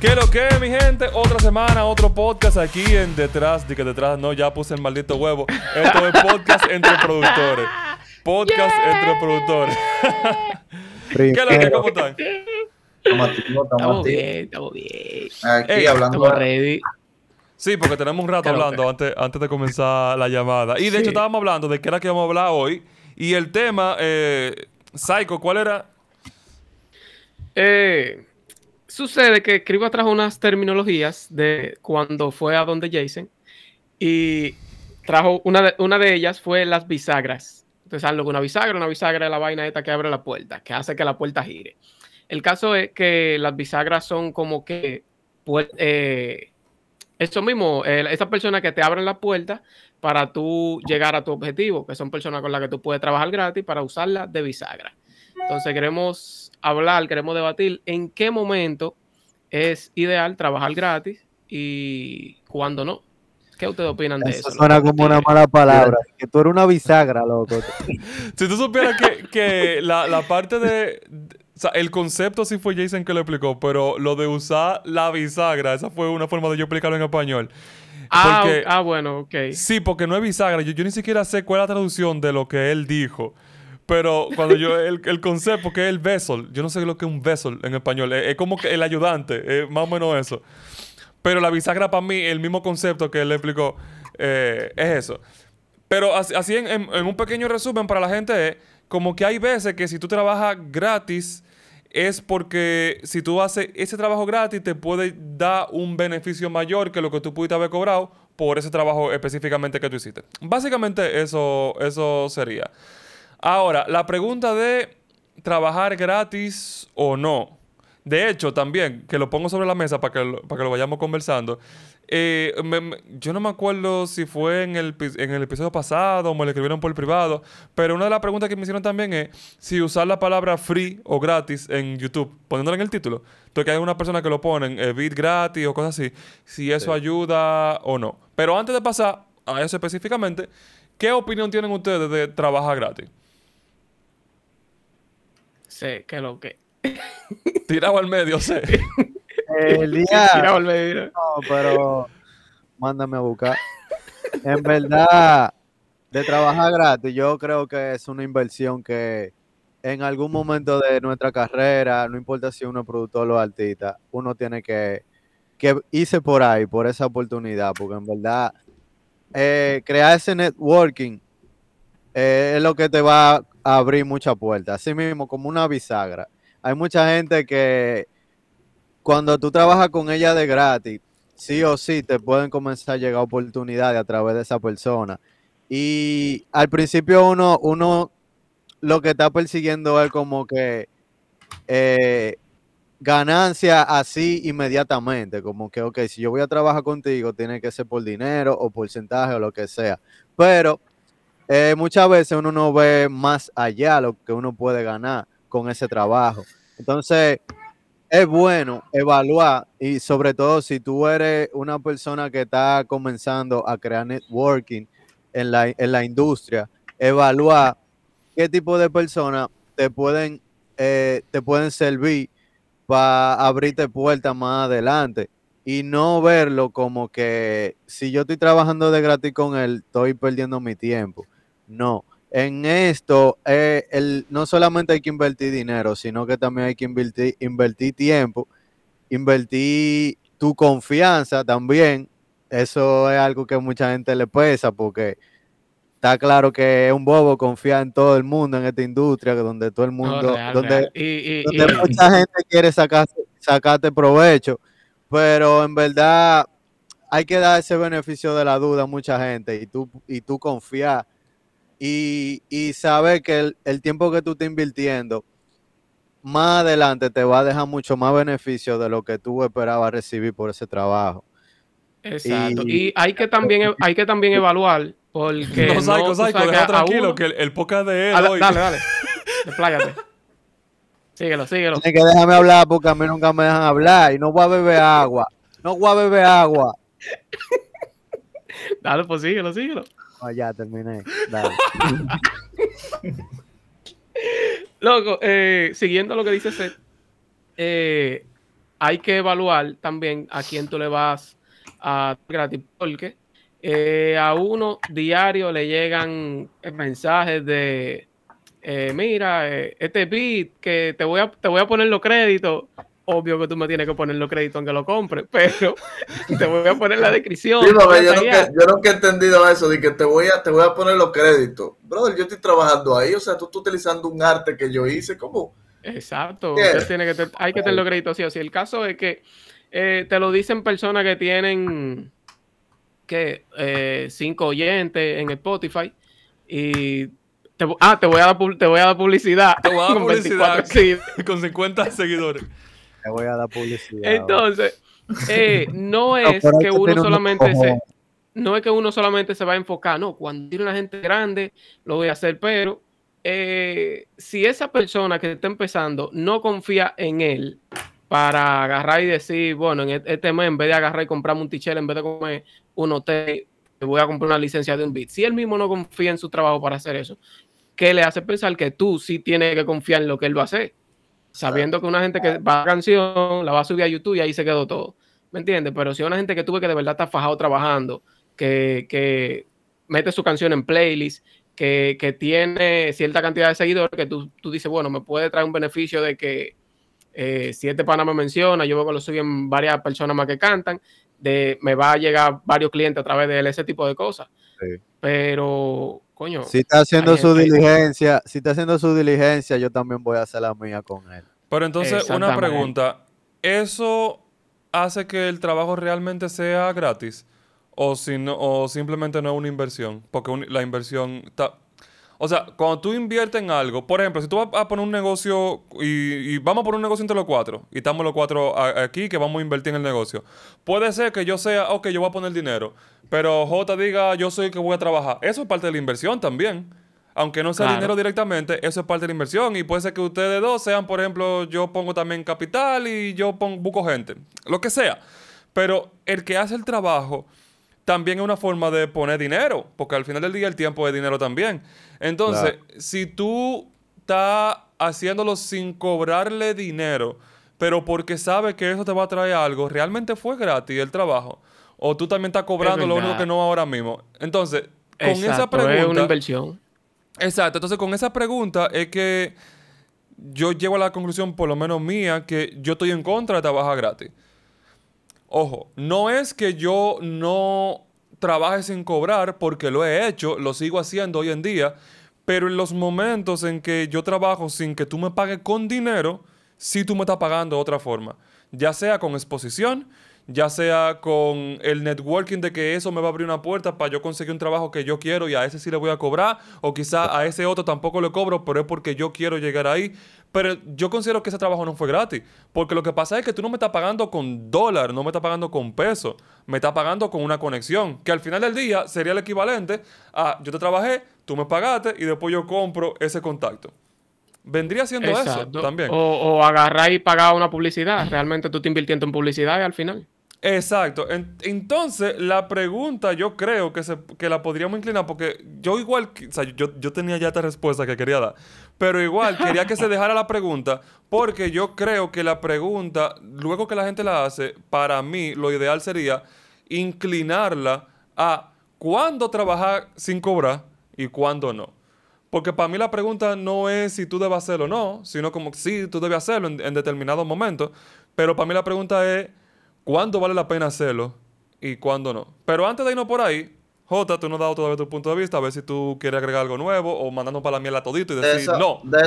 ¿Qué lo que, mi gente? Otra semana, otro podcast aquí en Detrás, de que detrás no, ya puse el maldito huevo. Esto es podcast entre productores. Podcast entre productores. ¿Qué lo que, cómo están? Estamos, bien, estamos bien. Aquí hablando. Estamos ready. Sí, porque tenemos un rato hablando antes, antes de comenzar la llamada. Y de hecho estábamos hablando de qué era que íbamos a hablar hoy. Y el tema, eh, Psycho, ¿cuál era? Eh, Sucede que escribo atrás unas terminologías de cuando fue a donde Jason y trajo una de, ellas fue las bisagras. Ustedes saben que una bisagra, una bisagra es la vaina esta que abre la puerta, que hace que la puerta gire. El caso es que las bisagras son como que pues, eso mismo, eh, esas personas que te abren la puerta para tú llegar a tu objetivo, que son personas con las que tú puedes trabajar gratis para usarlas de bisagra. Entonces queremos hablar, queremos debatir en qué momento es ideal trabajar gratis y cuándo no. ¿Qué ustedes opinan de eso? Suena como una mala palabra. Que tú eres una bisagra, loco. si tú supieras que, que la, parte de, O sea, el concepto sí fue Jason que lo explicó, pero lo de usar la bisagra, esa fue una forma de yo explicarlo en español. Ah, ah bueno, ok. Sí, porque no es bisagra. yo ni siquiera sé cuál es la traducción de lo que él dijo. Pero cuando yo, el, el concepto que es el vessel, yo no sé lo que es un vessel en español, es, como que el ayudante, es más o menos eso. Pero la bisagra para mí, el mismo concepto que él explicó, eh, es eso. Pero así, en, un pequeño resumen para la gente es como que hay veces que si tú trabajas gratis es porque si tú haces ese trabajo gratis te puede dar un beneficio mayor que lo que tú pudiste haber cobrado por ese trabajo específicamente que tú hiciste. Básicamente eso, eso sería. Ahora, la pregunta de trabajar gratis o no. De hecho, también, que lo pongo sobre la mesa para que lo, para que lo vayamos conversando. Eh, yo no me acuerdo si fue en el, en el episodio pasado o me lo escribieron por el privado, pero una de las preguntas que me hicieron también es si usar la palabra free o gratis en YouTube, poniéndola en el título. Porque hay una persona que lo pone, eh, bit gratis o cosas así, si eso ayuda o no. Pero antes de pasar a eso específicamente, ¿qué opinión tienen ustedes de trabajar gratis? sé que lo que. tiraba al medio, sé. El día. tiraba al medio. No, pero mándame a buscar. En verdad, de trabajar gratis, yo creo que es una inversión que en algún momento de nuestra carrera, no importa si uno es productor o artista, uno tiene que, que irse por ahí, por esa oportunidad, porque en verdad eh, crear ese networking eh, es lo que te va abrir muchas puertas, así mismo como una bisagra. Hay mucha gente que cuando tú trabajas con ella de gratis, sí o sí te pueden comenzar a llegar oportunidades a través de esa persona. Y al principio uno, lo que está persiguiendo es como que eh, ganancia así inmediatamente, como que, ok, si yo voy a trabajar contigo, tiene que ser por dinero o porcentaje o lo que sea. Pero eh, muchas veces uno no ve más allá lo que uno puede ganar con ese trabajo. Entonces, es bueno evaluar y sobre todo si tú eres una persona que está comenzando a crear networking en la, en la industria, evaluar qué tipo de personas te pueden, eh, te pueden servir para abrirte puertas más adelante y no verlo como que si yo estoy trabajando de gratis con él, estoy perdiendo mi tiempo. No, en esto eh, no solamente hay que invertir dinero, sino que también hay que invertir, invertir tiempo, invertir tu confianza también. Eso es algo que mucha gente le pesa porque está claro que es un bobo confiar en todo el mundo en esta industria, donde todo el mundo, donde, mucha gente quiere sacarte provecho, pero en verdad hay que dar ese beneficio de la duda a mucha gente y tú, y tú confiar y, y sabe que el, el, tiempo que tú estás invirtiendo más adelante te va a dejar mucho más beneficio de lo que tú esperabas recibir por ese trabajo. Exacto. Y, hay que también, e, hay que también evaluar, porque. No, Psycho, no, deja tranquilo que el, poca de él. Dale, dale. Despláyate. síguelo, síguelo. Tienes que déjame hablar porque a mí nunca me dejan hablar y no voy a beber agua. No voy a beber agua. dale, pues síguelo, síguelo. Ah, ya terminé. Loco, eh, siguiendo lo que dice Seth, eh, hay que evaluar también a quién tú le vas a gratis, porque eh, a uno diario le llegan mensajes de mira, este beat que te voy a, te voy a poner los créditos obvio que tú me tienes que poner los créditos aunque lo compre, pero te voy a poner la descripción. yo, nunca, he entendido eso, de que te voy a, te voy a poner los créditos. Brother, yo estoy trabajando ahí, o sea, tú estás utilizando un arte que yo hice, ¿cómo? Exacto, hay que tener los créditos sí o sí. El caso es que eh, te lo dicen personas que tienen que eh, cinco oyentes en Spotify y te, ah, te voy a dar, te voy a dar publicidad. Te voy a dar con publicidad con 50 seguidores voy a dar publicidad. Entonces, eh, no es que uno solamente se. No es que uno solamente se va a enfocar, no, cuando tiene una gente grande, lo voy a hacer, pero eh, si esa persona que está empezando no confía en él para agarrar y decir, bueno, en e-, este mes en vez de agarrar y comprarme un tichel, en vez de comer un hotel, voy a comprar una licencia de un bit. Si él mismo no confía en su trabajo para hacer eso, ¿qué le hace pensar que tú sí tienes que confiar en lo que él va a hacer? sabiendo que una gente que va a canción, la va a subir a YouTube y ahí se quedó todo. ¿Me entiendes? Pero si una gente que tuve que de verdad está fajado trabajando, que, mete su canción en playlist, que, tiene cierta cantidad de seguidores, que tú, tú, dices, bueno, me puede traer un beneficio de que eh, si este pana me menciona, yo que lo suben varias personas más que cantan, de, me va a llegar varios clientes a través de él, ese tipo de cosas. Pero, coño. Si está haciendo su diligencia, si está haciendo su diligencia, yo también voy a hacer la mía con él. Pero entonces, una pregunta. ¿Eso hace que el trabajo realmente sea gratis? ¿O, si simplemente no es una inversión? Porque la inversión... está o sea, cuando tú inviertes en algo, por ejemplo, si tú vas a poner un negocio y, vamos a poner un negocio entre los cuatro, y estamos los cuatro aquí que vamos a invertir en el negocio, puede ser que yo sea, ok, yo voy a poner dinero, pero J diga, yo soy el que voy a trabajar. Eso es parte de la inversión también aunque no sea dinero directamente, eso es parte de la inversión. Y puede ser que ustedes dos sean, por ejemplo, yo pongo también capital y yo pongo, busco gente, lo que sea. Pero el que hace el trabajo también es una forma de poner dinero, porque al final del día el tiempo es dinero también. Entonces, si tú estás haciéndolo sin cobrarle dinero, pero porque sabe que eso te va a traer algo, realmente fue gratis el trabajo. O tú también estás cobrando lo único que no ahora mismo. Entonces, con esa pregunta. Es una inversión. Exacto. Entonces, con esa pregunta es que yo llego a la conclusión, por lo menos mía, que yo estoy en contra de trabajar gratis. Ojo, no es que yo no trabaje sin cobrar, porque lo he hecho, lo sigo haciendo hoy en día, pero en los momentos en que yo trabajo sin que tú me pagues con dinero, sí tú me estás pagando de otra forma, ya sea con exposición, ya sea con el networking de que eso me va a abrir una puerta para yo conseguir un trabajo que yo quiero y a ese sí le voy a cobrar, o quizá a ese otro tampoco le cobro, pero es porque yo quiero llegar ahí. Pero yo considero que ese trabajo no fue gratis, porque lo que pasa es que tú no me estás pagando con dólar, no me estás pagando con peso, me estás pagando con una conexión, que al final del día sería el equivalente a yo te trabajé, tú me pagaste y después yo compro ese contacto. Vendría siendo eso también. O, agarrar y pagar una publicidad. Realmente tú te invirtiendo en publicidad y al final. Exacto. entonces, la pregunta yo creo que, se, que la podríamos inclinar porque yo igual, o sea, yo, tenía ya esta respuesta que quería dar, pero igual quería que se dejara la pregunta porque yo creo que la pregunta, luego que la gente la hace, para mí lo ideal sería inclinarla a cuándo trabajar sin cobrar y cuándo no. Porque para mí la pregunta no es si tú debes hacerlo o no, sino como si sí, tú debes hacerlo en, determinados determinado pero para mí la pregunta es cuándo vale la pena hacerlo y cuándo no. Pero antes de irnos por ahí, J, tú no has dado todavía tu punto de vista, a ver si tú quieres agregar algo nuevo o mandando para la a todito y decir no. De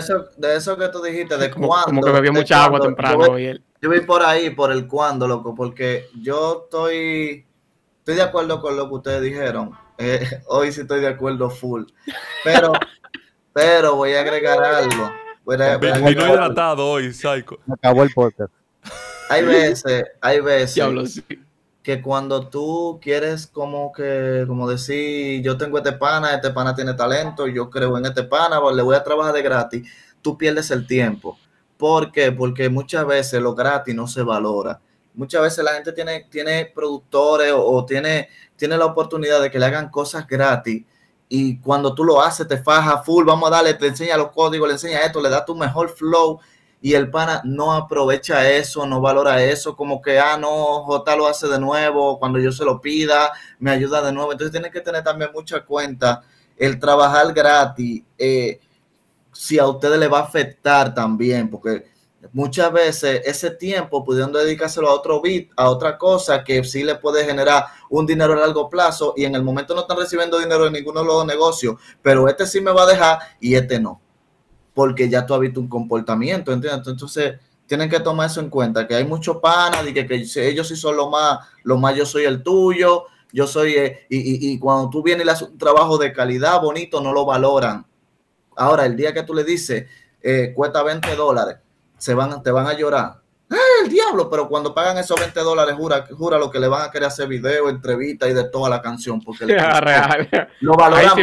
eso, que tú dijiste, de cuándo. Como que bebió mucha agua temprano. Yo, yo voy por ahí, por el cuándo, loco, porque yo estoy, estoy de acuerdo con lo que ustedes dijeron. Eh, hoy sí estoy de acuerdo full. Pero, pero voy a agregar algo. Y no hoy, psycho. acabó el podcast hay veces, hay veces que cuando tú quieres como que, como decir, yo tengo este pana, este pana tiene talento, yo creo en este pana, pues, le voy a trabajar de gratis, tú pierdes el tiempo. ¿Por qué? Porque muchas veces lo gratis no se valora. Muchas veces la gente tiene, tiene productores o, tiene, tiene la oportunidad de que le hagan cosas gratis y cuando tú lo haces te faja full, vamos a darle, te enseña los códigos, le enseña esto, le da tu mejor flow y el pana no aprovecha eso, no valora eso, como que, ah, no, J lo hace de nuevo, cuando yo se lo pida, me ayuda de nuevo. Entonces tiene que tener también mucha cuenta el trabajar gratis, eh, si a ustedes le va a afectar también, porque muchas veces ese tiempo pudiendo dedicárselo a otro bit, a otra cosa que sí le puede generar un dinero a largo plazo y en el momento no están recibiendo dinero en ninguno de los negocios, pero este sí me va a dejar y este no porque ya tú has visto un comportamiento, ¿entiendes? Entonces, tienen que tomar eso en cuenta, que hay muchos panas y que, ellos sí son lo más, lo más yo soy el tuyo, yo soy, eh, y, cuando tú vienes y le haces un trabajo de calidad bonito, no lo valoran. Ahora, el día que tú le dices, eh, cuesta 20 dólares, se van, te van a llorar. ¡Eh, el diablo! Pero cuando pagan esos 20 dólares, jura, jura lo que le van a querer hacer video, entrevista y de toda la canción, porque le, ah, lo valoran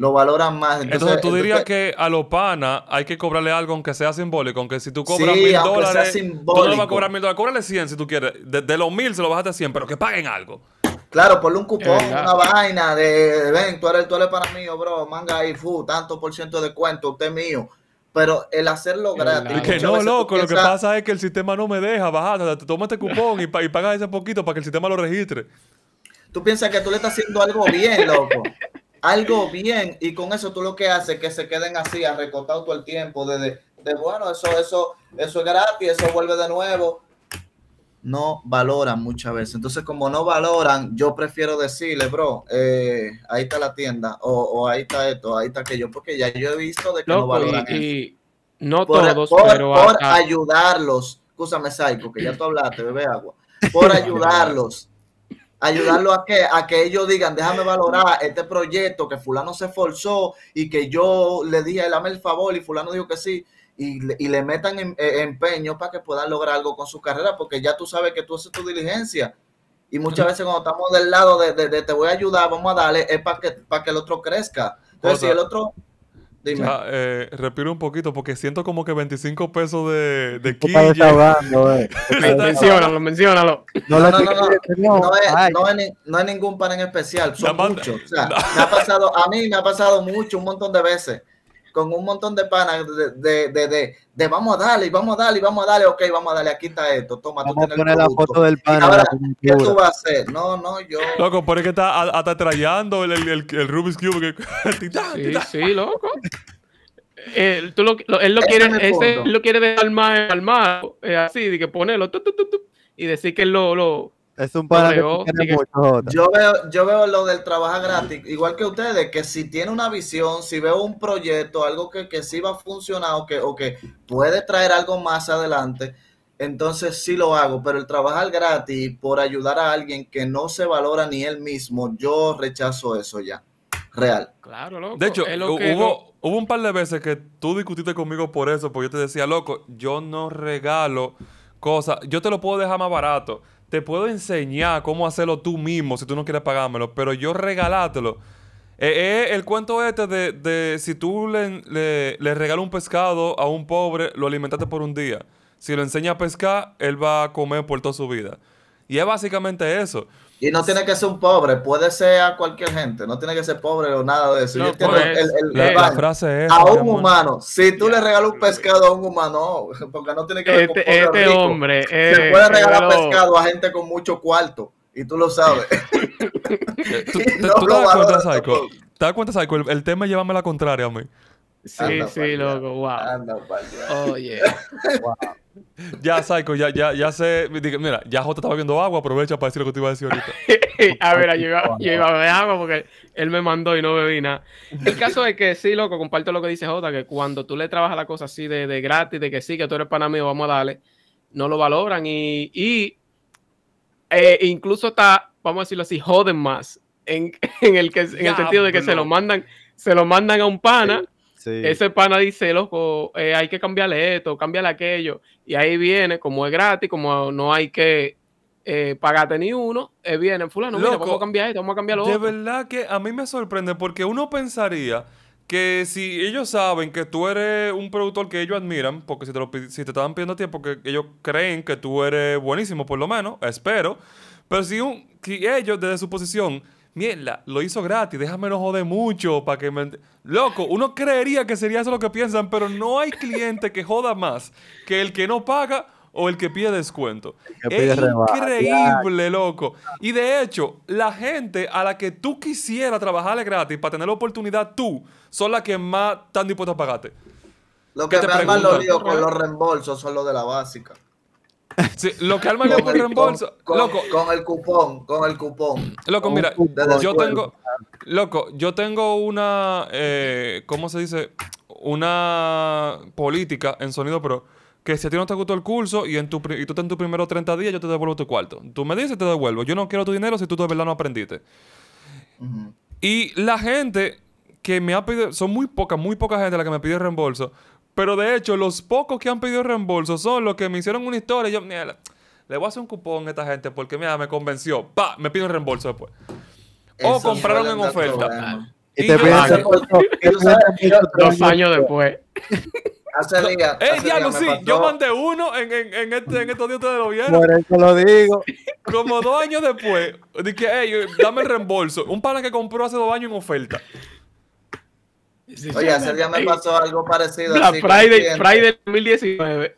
lo valoran más. Entonces, tú dirías que a los pana hay que cobrarle algo aunque sea simbólico, aunque si tú cobras mil dólares, tú no vas a cobrar mil dólares, 100 si tú quieres, de, los mil se lo bajaste a 100, pero que paguen algo. Claro, ponle un cupón, una vaina de, ven, tú eres, para mí, oh, bro, manga y fu, tanto por ciento de cuento, usted mío. Pero el hacerlo gratis. Y que no, loco, lo que pasa es que el sistema no me deja bajar, toma este cupón y, y pagas ese poquito para que el sistema lo registre. Tú piensas que tú le estás haciendo algo bien, loco algo bien y con eso tú lo que haces es que se queden así, arrecotados todo el tiempo, de, bueno, eso, eso, eso es gratis, eso vuelve de nuevo. No valoran muchas veces. Entonces, como no valoran, yo prefiero decirle, bro, eh, ahí está la tienda, o, o, ahí está esto, ahí está aquello, porque ya yo he visto de que no valoran. Y, no todos, pero. Por ayudarlos, escúchame, Saico, que ya tú hablaste, bebé agua, por ayudarlos ayudarlo a que, a que ellos digan, déjame valorar este proyecto que fulano se esforzó y que yo le dije, él el favor y fulano dijo que sí. Y, y le metan em, eh, empeño para que puedan lograr algo con su carrera, porque ya tú sabes que tú haces tu diligencia. Y muchas veces cuando estamos del lado de, te voy a ayudar, vamos a darle, es para que, para que el otro crezca. Entonces, si el otro Dime. Ya, ah, eh, respiro un poquito porque siento como que 25 pesos de, de hablando, eh. menciónalo, menciónalo. No, no, no, no, no, no, es, ningún pan en especial, son muchos. O sea, me ha pasado, a mí me ha pasado mucho, un montón de veces con un montón de panas de, de, de, vamos a darle, vamos a darle, vamos a darle, ok, vamos a darle, aquí está esto, toma, vamos tú tienes la foto del pan. Ahora, ¿qué tú vas a hacer? No, no, yo. Loco, por eso está hasta trayando el, el, el, Rubik's Cube. sí, sí, loco. él, lo, él lo quiere, ese, lo quiere dejar más, más eh, así, de que ponerlo, tu, y decir que él lo, lo es un par de yo veo, yo veo lo del trabajar gratis, igual que ustedes, que si tiene una visión, si veo un proyecto, algo que, que sí va a funcionar o que, o que puede traer algo más adelante, entonces sí lo hago. Pero el trabajar gratis por ayudar a alguien que no se valora ni él mismo, yo rechazo eso ya. Real. Claro, loco. De hecho, hubo, hubo un par de veces que tú discutiste conmigo por eso, porque yo te decía, loco, yo no regalo cosas, yo te lo puedo dejar más barato te puedo enseñar cómo hacerlo tú mismo si tú no quieres pagármelo, pero yo regalátelo. Es eh, eh, el cuento este de, si tú le, le, le regalas un pescado a un pobre, lo alimentaste por un día. Si lo enseñas a pescar, él va a comer por toda su vida. Y es básicamente eso. Y no tiene que ser un pobre, puede ser a cualquier gente, no tiene que ser pobre o nada de eso. Pues, la frase es, a un humano, si tú le regalas un pescado a un humano, porque no tiene que ver este, con pobre este hombre, se eh, puede regalar pescado a gente con mucho cuarto, y tú lo sabes. Eh, ¿Tú, te das cuenta, Psycho? ¿Te das cuenta, Psycho? El, el tema es la contraria a mí. Sí, sí, loco, wow. Anda, wow. Ya, Psycho, ya, ya, ya sé. Mira, ya Jota estaba bebiendo agua, aprovecha para decir lo que te iba a decir ahorita. a ver, yo iba, a beber agua porque él me mandó y no bebí nada. El caso es que sí, loco, comparto lo que dice Jota, que cuando tú le trabajas la cosa así de, gratis, de que sí, que tú eres pana mío, vamos a darle, no lo valoran y, y eh, incluso está, vamos a decirlo así, joden más. En, el, que, en el sentido de que se lo mandan, se lo mandan a un pana. Ese pana dice, loco, eh, hay que cambiarle esto, cambiarle aquello. Y ahí viene, como es gratis, como no hay que eh, pagarte ni uno, eh, viene fulano, mira, vamos a cambiar esto, vamos a cambiar lo otro. De verdad que a mí me sorprende porque uno pensaría que si ellos saben que tú eres un productor que ellos admiran, porque si te, lo, si te estaban pidiendo tiempo, que porque ellos creen que tú eres buenísimo, por lo menos, espero, pero si, si ellos desde su posición mierda, lo hizo gratis, déjame no joder mucho para que me... Loco, uno creería que sería eso lo que piensan, pero no hay cliente que joda más que el que no paga o el que pide descuento. es increíble, loco. Y de hecho, la gente a la que tú quisieras trabajarle gratis para tener la oportunidad tú, son las que más están dispuestas a pagarte. Lo que me lo con los reembolsos son los de la básica lo que alma reembolso. Con, el cupón, con el cupón. Loco, mira, yo tengo. Loco, yo tengo una. Eh, ¿Cómo se dice? Una política en sonido, Pro Que si a ti no te gustó el curso y, en tu, tú estás en tus primeros 30 días, yo te devuelvo tu cuarto. Tú me dices y te devuelvo. Yo no quiero tu dinero si tú de verdad no aprendiste. Y la gente que me ha pedido, son muy pocas, muy poca gente la que me pide reembolso, pero de hecho, los pocos que han pedido reembolso son los que me hicieron una historia y yo, mira, le voy a hacer un cupón a esta gente porque, mira, me convenció. Pa, me el reembolso después. o compraron en oferta. te Y, y te piden Dos años después. Hace días. Ey, ya, Lucy. Yo mandé uno en, en, en, este, en estos días de lo Por eso lo digo. Como dos años después, dije, hey, dame el reembolso. Un pana que compró hace dos años en oferta. Oye, ese día me pasó algo parecido. La Friday, Friday 2019.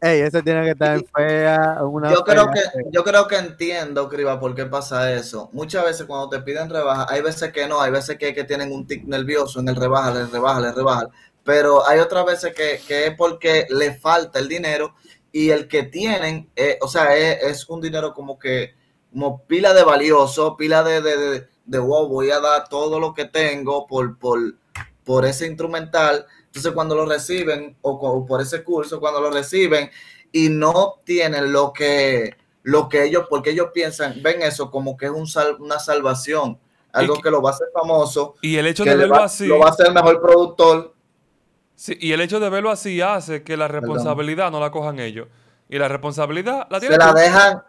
Ey, eso tiene que estar fea. yo, creo que, yo creo que entiendo, Criba, por qué pasa eso. Muchas veces cuando te piden rebaja, hay veces que no, hay veces que, que tienen un tic nervioso en el rebaja, le rebaja, le rebaja. Pero hay otras veces que, es porque le falta el dinero y el que tienen, eh, o sea, es, un dinero como que, como pila de valioso, pila de de wow, voy a dar todo lo que tengo por, por ese instrumental. Entonces cuando lo reciben, o, por ese curso, cuando lo reciben y no obtienen lo que, lo que ellos, porque ellos piensan, ven eso como que es un una salvación, algo que, lo va a hacer famoso. Y el hecho de verlo así. Lo va a hacer mejor productor. y el hecho de verlo así hace que la responsabilidad no la cojan ellos. Y la responsabilidad la tienen. Se la dejan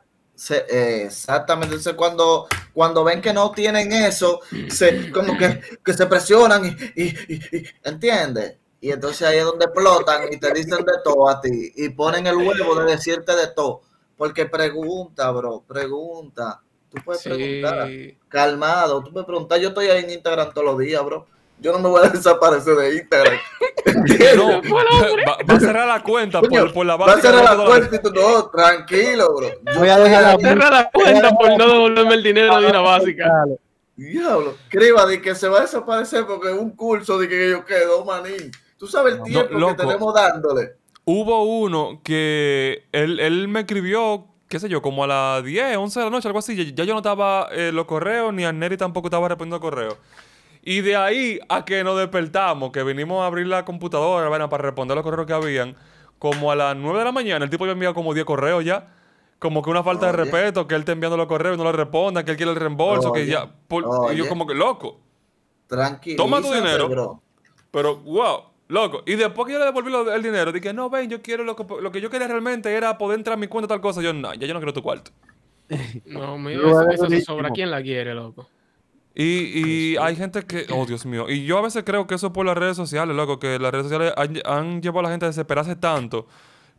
eh, exactamente, entonces cuando, cuando ven que no tienen eso, se, como que, se presionan y, y, y, ¿entiendes? Y entonces ahí es donde explotan y te dicen de todo a ti y ponen el huevo de decirte de todo. Porque pregunta, bro, pregunta. Tú puedes preguntar, calmado, tú me preguntas Yo estoy ahí en Instagram todos los días, bro yo no me voy a desaparecer de Instagram. no, va, a cerrar la cuenta por, la base. Va a cerrar la, cuenta y tú, no, tranquilo, bro. Yo voy a dejar la, cerrar la cuenta por no devolverme el dinero de la básica. Diablo, escriba de que se va a desaparecer porque es un curso de que yo quedo, maní. Tú sabes el tiempo que tenemos dándole. Hubo uno que él, él me escribió qué sé yo, como a las 10, 11 de la noche, algo así. Ya, yo no estaba en eh, los correos, ni Neri tampoco estaba respondiendo correos. Y de ahí a que nos despertamos, que vinimos a abrir la computadora para responder los correos que habían, como a las 9 de la mañana, el tipo ya enviado como 10 correos ya. Como que una falta de respeto, que él te enviando los correos y no le responda, que él quiere el reembolso, que ya. y yo, como que, loco. Tranquilo. Toma tu dinero. Pero, wow. Loco, y después que yo le devolví el dinero, dije, no, ven, yo quiero lo que, yo quería realmente era poder entrar a mi cuenta tal cosa. Yo, no, ya yo no quiero tu cuarto. no, mira, eso, eso sobra. ¿Quién la quiere, loco? Y, hay gente que, oh Dios mío, y yo a veces creo que eso por las redes sociales, loco, que las redes sociales han, llevado a la gente a desesperarse tanto,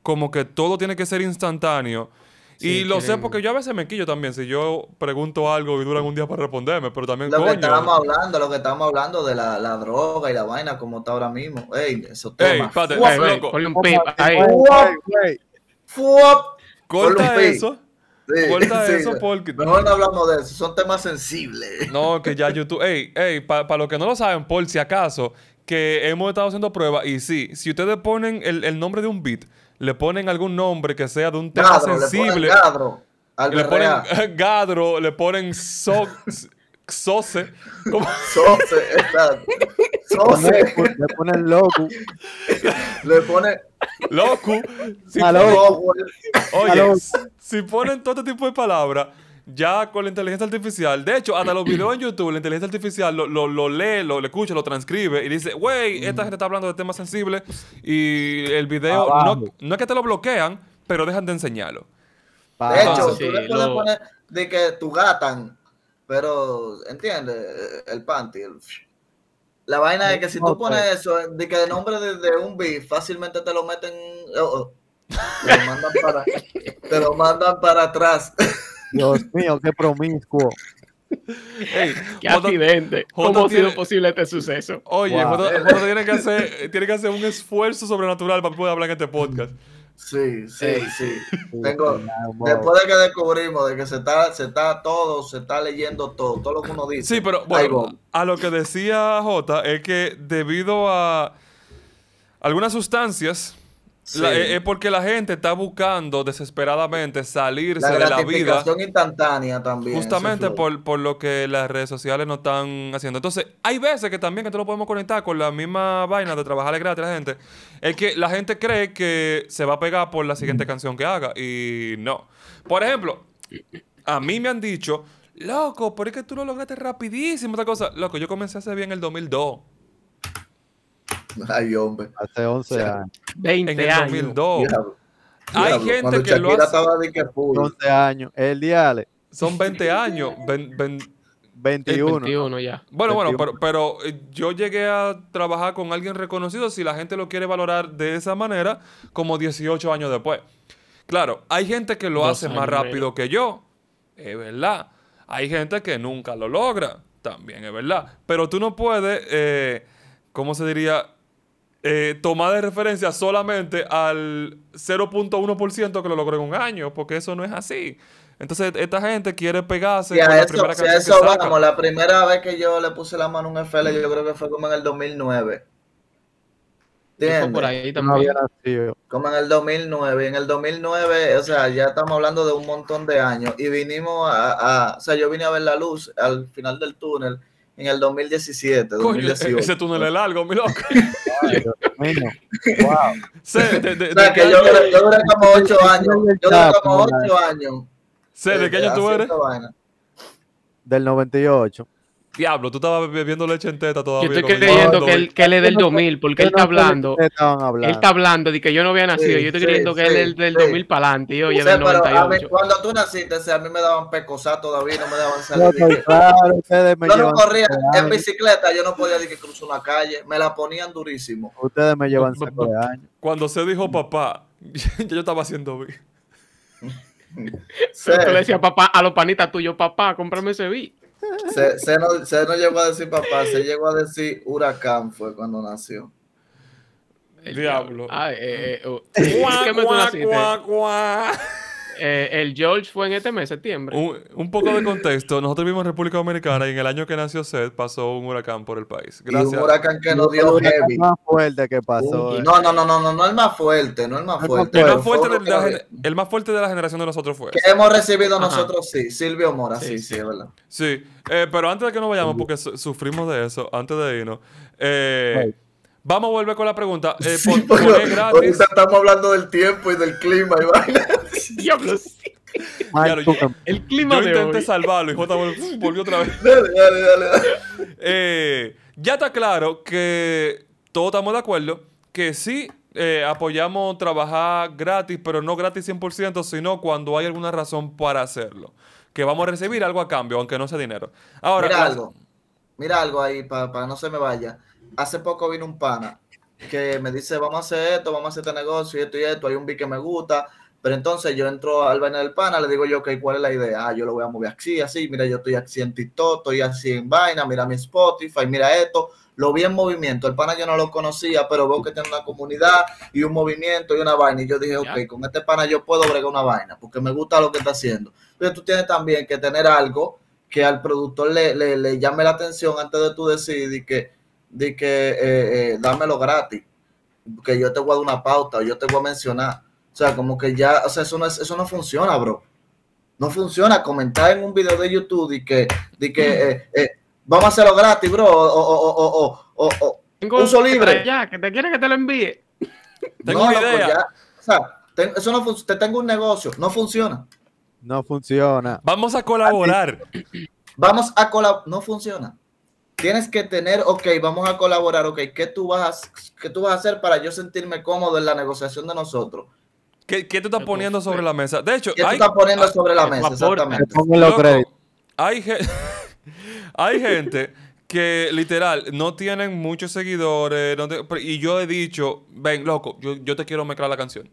como que todo tiene que ser instantáneo. y lo sé porque yo a veces me quillo también. Si yo pregunto algo y duran un día para responderme, pero también. Lo que estábamos hablando, lo que estábamos hablando de la, droga y la vaina, como está ahora mismo. Ey, eso Ey, loco. un Corta eso. Sí, no hablamos de eso, son temas sensibles. No, que ya YouTube. Ey, ey, para los que no lo saben, por si acaso, que hemos estado haciendo pruebas y sí, si ustedes ponen el, nombre de un beat, le ponen algún nombre que sea de un tema sensible. Le ponen gadro. Le ponen gadro, le ponen so, Sose. Sose, Sose. Le ponen loco. le ponen. Loco. Si ponen, si ponen todo este tipo de palabras, ya con la inteligencia artificial, de hecho, hasta los videos en YouTube, la inteligencia artificial lo, lee, lo, escucha, lo transcribe y dice, wey, esta gente está hablando de temas sensibles y el video, no, es que te lo bloquean, pero dejan de enseñarlo. De hecho, tú de que tu gatan, pero, entiende El panty, la vaina es que si tú pones eso, de que el nombre de, un beat fácilmente te lo meten, oh, oh. te, lo mandan para, te lo mandan para atrás. Dios mío, qué promiscuo. qué accidente. ¿Cómo ha sido posible este suceso? Oye, wow. tiene, que hacer, tiene que hacer un esfuerzo sobrenatural para poder hablar en este podcast. Sí, sí, sí. Tengo, ah, después de que descubrimos de que se está, se está todo, se está leyendo todo, todo lo que uno dice. Sí, pero bueno, a lo que decía Jota es que debido a algunas sustancias eh, es porque la gente está buscando desesperadamente salirse la de la vida. instantánea también. Justamente por, lo que las redes sociales no están haciendo. Entonces, hay veces que también que te lo podemos conectar con la misma vaina de trabajar gratis a la gente. Es que la gente cree que se va a pegar por la siguiente canción que haga. Y no. Por ejemplo, a mí me han dicho, loco, pero es que tú lo lograste rapidísimo esta cosa. Loco, yo comencé a hacer bien el 2002. Ay, hombre. Hace 11 años. en el 2002. Hay gente que lo hace. Estaba 11 años. El diale. Son 20 años. 21. ya. Bueno, bueno, pero, eh, yo llegué a trabajar con alguien reconocido, si la gente lo quiere valorar de esa manera, como 18 años después. Claro, hay gente que lo hace más rápido que yo, es verdad. Hay gente que nunca lo logra, también es verdad. Pero tú no puedes, eh, ¿cómo se diría? eh, de referencia solamente al 0.1% que lo logró en un año, porque eso no es así. Entonces, esta gente quiere pegarse. Y a eso, la primera vamos, la primera vez que yo le puse la mano a un FL, yo creo que fue como en el 2009. Por Como en el 2009. En el 2009, o sea, ya estamos hablando de un montón de años. Y vinimos a, a. O sea, yo vine a ver la luz al final del túnel en el 2017. 2018. ese túnel es largo, mi loco. yo, duré, como ocho años. Yo duré como ocho años. ¿De qué eh, año tú eres? Del 98. Diablo, tú estabas bebiendo leche en teta todavía. Yo estoy creyendo que, él, que es del 2000, porque él está hablando. Él está hablando de que yo no había nacido. yo estoy creyendo que él es del, 2000 para adelante. Yo, del 98. cuando tú naciste, a mí me daban pecosá todavía, no me daban salir. No, yo no corría en bicicleta, yo no podía decir que cruzo una calle. Me la ponían durísimo. Ustedes me llevan cinco años. Cuando se dijo papá, yo estaba haciendo vi. Sí. le decía papá a los panitas tuyos, papá, cómprame ese vi se, se, no, se, no, llegó a decir papá, se llegó a decir huracán fue cuando nació. diablo. Ay, eh, eh, uh, me el George fue en este mes, septiembre. Un, poco de contexto. Nosotros vivimos en República Dominicana y en el año que nació Seth pasó un huracán por el país. Gracias. un huracán que nos dio heavy. más fuerte que pasó. no, no, no, no, no, no el más fuerte, no el más fuerte. El más fuerte, más fuerte de la generación de nosotros fue. Que hemos recibido nosotros, sí. Silvio Mora, sí, sí, verdad. Sí, pero antes de que nos vayamos, porque sufrimos de eso, antes de irnos. Vamos a volver con la pregunta. por, porque, estamos hablando del tiempo y del clima y Dios el clima yo intenté salvarlo y volvió otra vez. Dale, dale, dale. Eh, ya está claro que todos estamos de acuerdo que sí eh, apoyamos trabajar gratis, pero no gratis 100%, sino cuando hay alguna razón para hacerlo. Que vamos a recibir algo a cambio, aunque no sea dinero. Ahora, mira algo, mira algo ahí para no se me vaya. Hace poco vino un pana que me dice, vamos a hacer esto, vamos a hacer este negocio, esto y esto, hay un beat que me gusta, pero entonces yo entro al vaina del pana, le digo yo, ok, ¿cuál es la idea? Ah, yo lo voy a mover así, así, mira, yo estoy así en TikTok, estoy así en vaina, mira mi Spotify, mira esto, lo vi en movimiento, el pana yo no lo conocía, pero veo que tiene una comunidad y un movimiento y una vaina, y yo dije, ok, con este pana yo puedo bregar una vaina, porque me gusta lo que está haciendo. Pero tú tienes también que tener algo que al productor le, llame la atención antes de tú decir, de que, de que eh, eh, dámelo gratis, que yo te voy a dar una pauta, o yo te voy a mencionar o sea, como que ya, o sea, eso no, eso no funciona, bro. No funciona comentar en un video de YouTube y que, de que eh, eh, vamos a hacerlo gratis, bro, o, o, uso libre. ya, que te quiere que te lo envíe. Tengo no, o sea, eso no te tengo un negocio, no funciona. No funciona. Vamos a colaborar. Vamos a colaborar, no funciona. Tienes que tener, ok, vamos a colaborar, ok, ¿qué tú, vas ¿qué tú vas a hacer para yo sentirme cómodo en la negociación de nosotros? ¿Qué, te estás poniendo sobre la mesa? De hecho, ¿qué tú estás poniendo sobre la mesa? Exactamente. hay, gente... hay gente que literal no tienen muchos seguidores. y yo he dicho, ven, loco, yo, te quiero mezclar la canción.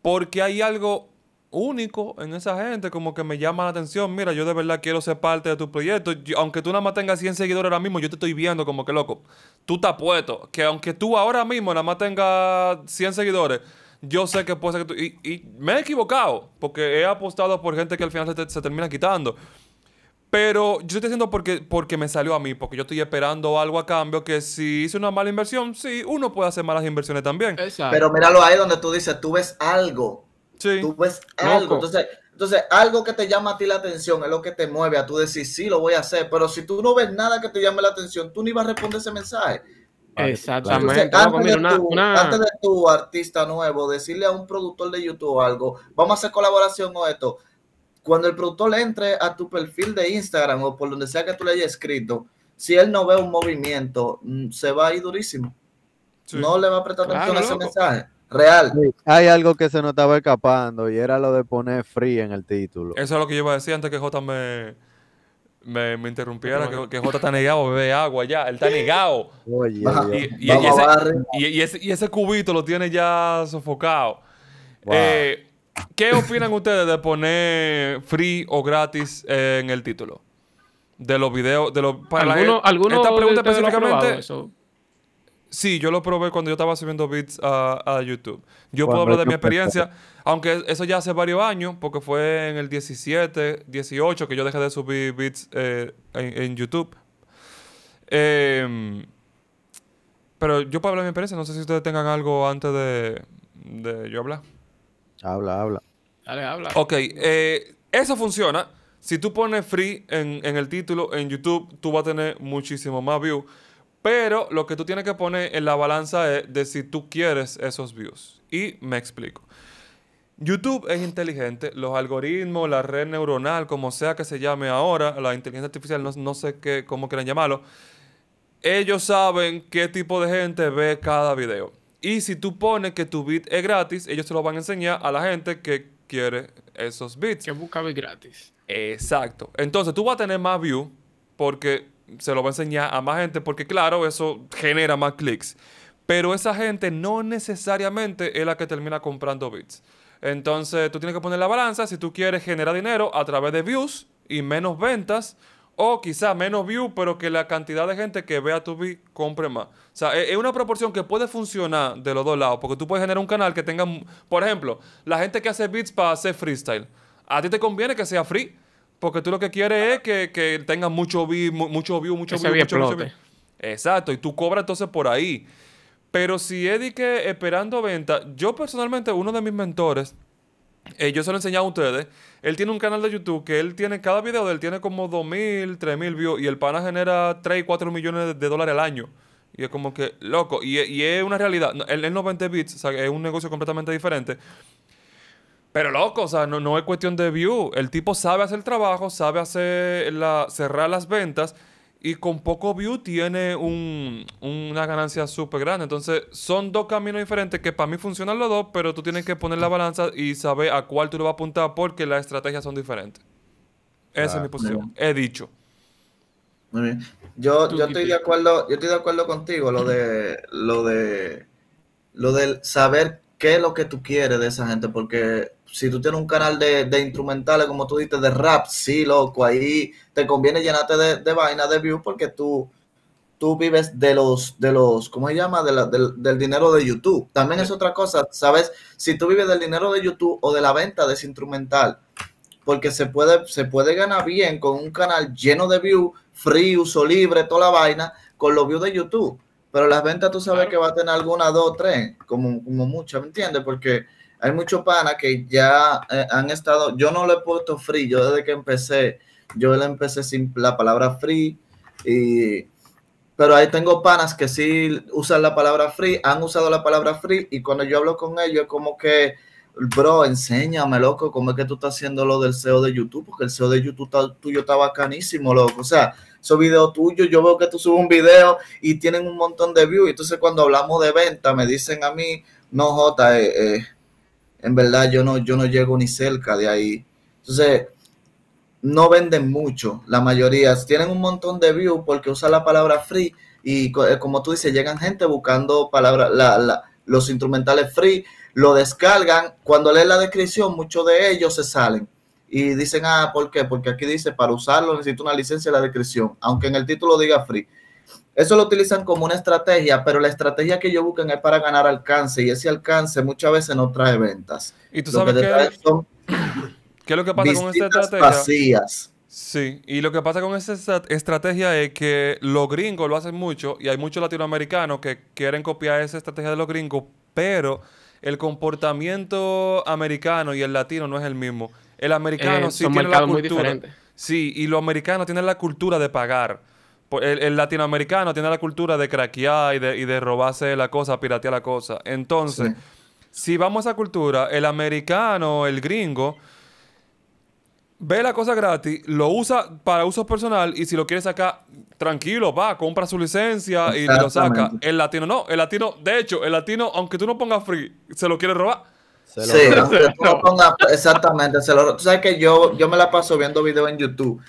Porque hay algo único en esa gente, como que me llama la atención. Mira, yo de verdad quiero ser parte de tu proyecto. aunque tú nada más tengas 100 seguidores ahora mismo, yo te estoy viendo como que loco. Tú te puesto. que aunque tú ahora mismo nada más tengas 100 seguidores, yo sé que puede ser que Y, me he equivocado, porque he apostado por gente que al final se, termina quitando. Pero yo estoy diciendo porque, porque me salió a mí, porque yo estoy esperando algo a cambio, que si hice una mala inversión, sí, uno puede hacer malas inversiones también. Pero míralo ahí donde tú dices, tú ves algo. Sí. Tú ves algo. Entonces, entonces, algo que te llama a ti la atención es lo que te mueve a tú decir, sí, lo voy a hacer. Pero si tú no ves nada que te llame la atención, tú ni vas a responder ese mensaje. Pues, Exactamente. antes, de tu, artista nuevo, decirle a un productor de YouTube algo, vamos a hacer colaboración o esto. Cuando el productor entre a tu perfil de Instagram o por donde sea que tú le hayas escrito, si él no ve un movimiento, mm, se va a ir durísimo. No le va a prestar atención a ese mensaje. Real. Hay algo que se nos estaba escapando y era lo de poner free en el título. Eso es lo que yo iba a decir antes que J me me, interrumpiera que, que Jota está negado bebe agua ya. Él está negado. y, y, ese, y, ese, cubito lo tiene ya sofocado. Eh, ¿Qué opinan ustedes de poner free o gratis eh, en el título? De los videos, de los... pregunta específicamente... Sí, yo lo probé cuando yo estaba subiendo beats a, YouTube. Yo puedo hablar de mi experiencia, aunque eso ya hace varios años, porque fue en el 17, 18 que yo dejé de subir beats eh, en, YouTube. Em, pero yo puedo hablar de mi experiencia, no sé si ustedes tengan algo antes de, yo hablar. Habla, habla. Dale, habla. Ok, eh, eso funciona. Si tú pones free en, en el título en YouTube, tú vas a tener muchísimo más views. Pero lo que tú tienes que poner en la balanza es de si tú quieres esos views. Y me explico. YouTube es inteligente, los algoritmos, la red neuronal, como sea que se llame ahora, la inteligencia artificial, no, sé qué, cómo quieran llamarlo, ellos saben qué tipo de gente ve cada video. Y si tú pones que tu beat es gratis, ellos te lo van a enseñar a la gente que quiere esos beats. Que busca beat gratis. Exacto. Entonces tú vas a tener más views porque se lo va a enseñar a más gente porque claro, eso genera más clics. Pero esa gente no necesariamente es la que termina comprando bits. Entonces tú tienes que poner la balanza si tú quieres generar dinero a través de views y menos ventas. O quizás menos views, pero que la cantidad de gente que vea tu beat compre más. O sea, es una proporción que puede funcionar de los dos lados. Porque tú puedes generar un canal que tenga, por ejemplo, la gente que hace beats para hacer freestyle. A ti te conviene que sea free porque tú lo que quieres es que, que tengas mucho view, mucho view, mucho mucho, Exacto, y tú cobras entonces por ahí. Pero si Eddie que esperando venta, yo personalmente, uno de mis mentores, eh, yo se lo he enseñado a ustedes. Él tiene un canal de YouTube que él tiene, cada video de él tiene como 2.000, 3.000 views y el pana genera 3, 4 millones de, dólares al año. Y es como que, loco, y, es una realidad. él, él, no vende bits, es un negocio completamente diferente. Pero loco, o sea, no, no es cuestión de view. El tipo sabe hacer el trabajo, sabe hacer la, cerrar las ventas y con poco view tiene una ganancia súper grande. Entonces, son dos caminos diferentes que para mí funcionan los dos, pero tú tienes que poner la balanza y saber a cuál tú lo vas a apuntar porque las estrategias son diferentes. Esa es mi posición. He dicho. Muy bien. Yo, estoy de acuerdo, yo estoy de acuerdo contigo, lo de lo de lo saber qué es lo que tú quieres de esa gente, porque si tú tienes un canal de, instrumentales, como tú dices, de rap, sí, loco, ahí te conviene llenarte de, de vaina de views porque tú, tú vives de los, de los, ¿cómo se llama? del, dinero de YouTube. También es otra cosa, ¿sabes? Si tú vives del dinero de YouTube o de la venta de ese instrumental, porque se puede, se puede ganar bien con un canal lleno de views, free, uso libre, toda la vaina, con los views de YouTube. Pero las ventas tú sabes que va a tener alguna, dos, tres, como, como muchas, ¿me entiendes? Porque hay muchos panas que ya eh, han estado, yo no le he puesto free, yo desde que empecé, yo le empecé sin la palabra free, y, pero ahí tengo panas que sí usan la palabra free, han usado la palabra free, y cuando yo hablo con ellos es como que, bro, enséñame, loco, cómo es que tú estás haciendo lo del SEO de YouTube, porque el SEO de YouTube tuyo está bacanísimo, loco, o sea, esos videos tuyos, yo veo que tú subes un video y tienen un montón de views, entonces cuando hablamos de venta me dicen a mí, no, Jota, eh, eh en verdad yo no, yo no llego ni cerca de ahí. Entonces, no venden mucho, la mayoría. Tienen un montón de views porque usan la palabra free y eh, como tú dices, llegan gente buscando palabras, los instrumentales free, lo descargan. Cuando leen la descripción, muchos de ellos se salen y dicen, ah, ¿por qué? Porque aquí dice, para usarlo necesito una licencia de la descripción, aunque en el título diga free. Eso lo utilizan como una estrategia, pero la estrategia que ellos buscan es para ganar alcance y ese alcance muchas veces no trae ventas. Y tú sabes ¿Qué es lo que pasa con esta estrategia? Vacías. Sí, y lo que pasa con esa estrategia es que los gringos lo hacen mucho y hay muchos latinoamericanos que quieren copiar esa estrategia de los gringos, pero el comportamiento americano y el latino no es el mismo. El americano eh, sí tiene la cultura. Sí, y los americanos tienen la cultura de pagar. Pues, el, latinoamericano tiene la cultura de craquear y de, robarse la cosa, piratear la cosa. Entonces, si vamos a esa cultura, el americano, el gringo, ve la cosa gratis, lo usa para uso personal y si lo quiere sacar, tranquilo, va, compra su licencia y lo saca. El latino no, el latino, de hecho, el latino, aunque tú no pongas free, se lo quiere robar. Se sí, no, no exactamente. Se lo, tú sabes que yo, yo me la paso viendo videos en YouTube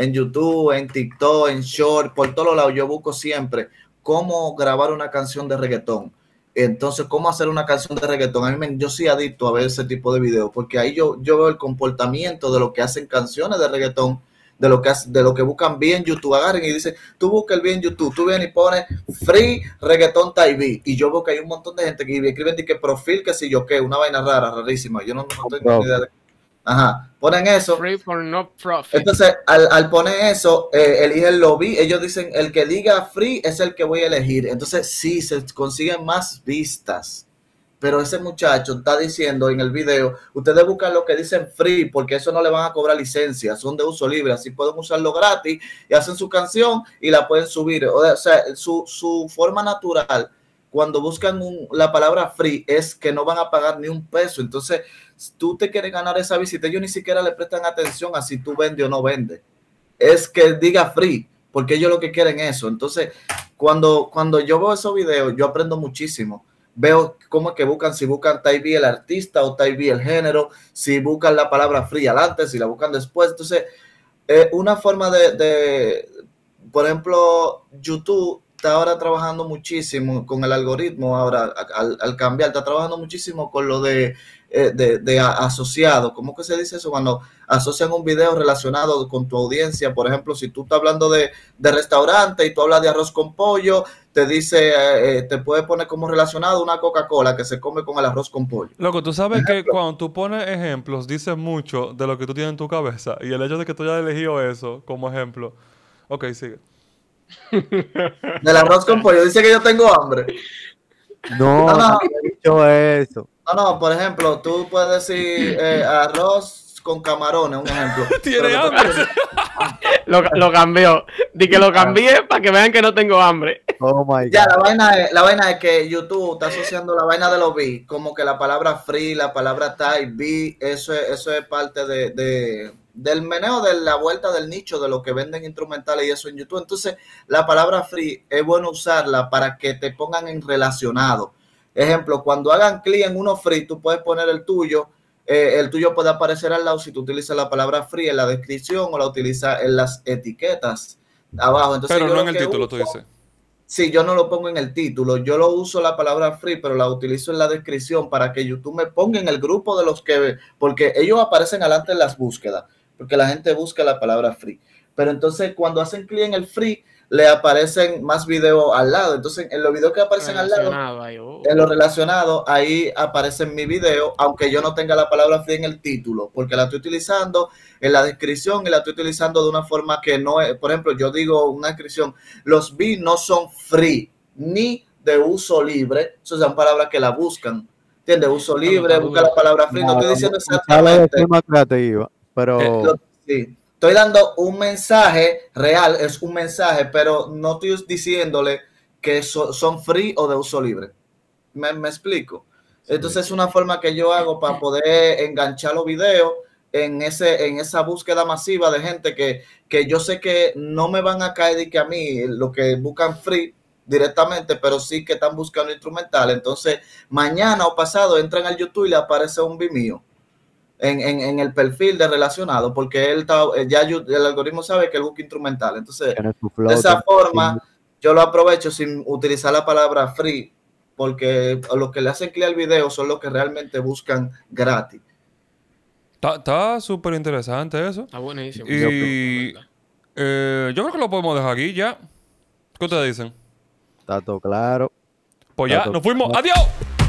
en YouTube, en TikTok, en Short, por todos lados. Yo busco siempre cómo grabar una canción de reggaetón. Entonces, ¿cómo hacer una canción de reggaetón? A mí me, yo soy adicto a ver ese tipo de videos, porque ahí yo, yo veo el comportamiento de lo que hacen canciones de reggaetón, de lo que, de lo que buscan bien YouTube. Agarren y dicen, tú busca el bien YouTube, tú vienes y pones free reggaetón Taibi. Y yo veo que hay un montón de gente que escriben que profil. que si yo qué, una vaina rara, rarísima. Yo no, tengo ni idea de Ajá, ponen eso. no Entonces, al, poner eso, eh, eligen lobby. Ellos dicen, el que diga free es el que voy a elegir. Entonces, sí, se consiguen más vistas. Pero ese muchacho está diciendo en el video, ustedes buscan lo que dicen free, porque eso no le van a cobrar licencia, son de uso libre, así pueden usarlo gratis y hacen su canción y la pueden subir. O sea, su, su forma natural cuando buscan la palabra free es que no van a pagar ni un peso. Entonces, tú te quieres ganar esa visita, ellos ni siquiera le prestan atención a si tú vende o no vende. Es que diga free, porque ellos lo que quieren es eso. Entonces, cuando, cuando yo veo esos videos, yo aprendo muchísimo. Veo cómo es que buscan, si buscan Taibi el artista o Taibi el género, si buscan la palabra free antes, si la buscan después. Entonces, eh, una forma de, por ejemplo, YouTube está ahora trabajando muchísimo con el algoritmo, ahora al, cambiar, está trabajando muchísimo con lo de, eh, de, asociado. ¿Cómo que se dice eso? Cuando asocian un video relacionado con tu audiencia, por ejemplo, si tú estás hablando de, de restaurante y tú hablas de arroz con pollo, te dice, eh, eh, te puede poner como relacionado una Coca-Cola que se come con el arroz con pollo. Loco, tú sabes que cuando tú pones ejemplos, dices mucho de lo que tú tienes en tu cabeza. Y el hecho de que tú hayas elegido eso como ejemplo. Ok, sigue. Del arroz con pollo. Dice que yo tengo hambre. No, no, por ejemplo, tú puedes decir eh, arroz con camarones, un ejemplo. Tiene hambre. lo, cambió. Di que lo ah. cambié para que vean que no tengo hambre. Oh ya, la vaina, es, la vaina es que YouTube está asociando la vaina de los B, como que la palabra free, la palabra type, B, eso es, eso es parte de del meneo de la vuelta del nicho de lo que venden instrumentales y eso en YouTube. Entonces, la palabra free es bueno usarla para que te pongan en relacionado. Ejemplo, cuando hagan clic en uno free, tú puedes poner el tuyo. Eh, el tuyo puede aparecer al lado si tú utilizas la palabra free en la descripción o la utilizas en las etiquetas abajo. pero no en el título, tú dices. Sí, yo no lo pongo en el título. Yo lo uso la palabra free, pero la utilizo en la descripción para que YouTube me ponga en el grupo de los que. Porque ellos aparecen adelante en las búsquedas porque la gente busca la palabra free. Pero entonces cuando hacen clic en el free, le aparecen más videos al lado. Entonces, en los videos que aparecen al lado, uh. en lo relacionado, ahí aparece mi video, aunque yo no tenga la palabra free en el título, porque la estoy utilizando en la descripción y la estoy utilizando de una forma que no es, por ejemplo, yo digo una descripción, los B no son free, ni de uso libre, esas son palabras que la buscan, ¿entiendes? Uso libre, busca la palabra free, no, estoy diciendo exactamente. Pero. Eh, sí. Estoy dando un mensaje real, es un mensaje, pero no estoy diciéndole que son free o de uso libre. Me, explico. Entonces es una forma que yo hago para poder enganchar los videos en, ese, en esa búsqueda masiva de gente que, yo sé que no me van a caer y que a mí lo que buscan free directamente, pero sí que están buscando instrumental. Entonces, mañana o pasado entran al YouTube y le aparece un mío en, en, el perfil de relacionado, porque él eh, ya el algoritmo sabe que él busca instrumental. Entonces, de esa forma, yo lo aprovecho sin utilizar la palabra free, porque los que le hacen clic al video son los que realmente buscan gratis. Está súper interesante eso. Está buenísimo. Y eh, yo creo que lo podemos dejar aquí ya. ¿Qué ustedes dicen? Está todo claro. Pues ya, nos fuimos. ¡Adiós!